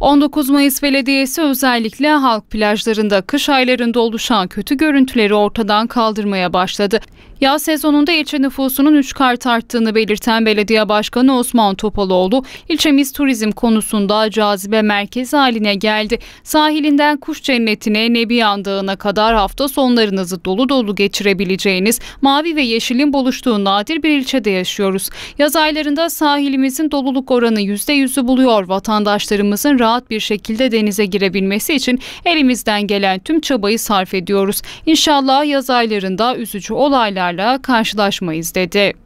19 Mayıs Belediyesi özellikle halk plajlarında kış aylarında oluşan kötü görüntüleri ortadan kaldırmaya başladı. Yaz sezonunda ilçe nüfusunun 3 kart arttığını belirten Belediye Başkanı Osman Topaloğlu, ilçemiz turizm konusunda cazibe merkezi haline geldi. Sahilinden kuş cennetine, Nebiyan Dağı'na kadar hafta sonlarınızı dolu dolu geçirebileceğiniz, mavi ve yeşilin buluştuğu nadir bir ilçede yaşıyoruz. Yaz aylarında sahilimizin doluluk oranı %100'ü buluyor. Vatandaşlarımızın rahat bir şekilde denize girebilmesi için elimizden gelen tüm çabayı sarf ediyoruz. İnşallah yaz aylarında üzücü olaylarla karşılaşmayız dedi.